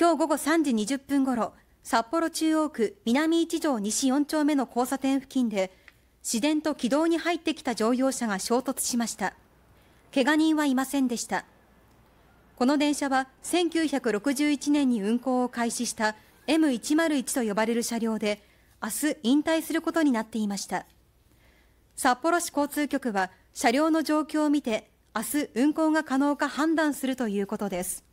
今日午後3時20分ごろ、札幌中央区南一条西4丁目の交差点付近で、市電と軌道に入ってきた乗用車が衝突しました。怪我人はいませんでした。この電車は1961年に運行を開始した M101 と呼ばれる車両で、明日引退することになっていました。札幌市交通局は車両の状況を見て、明日運行が可能か判断するということです。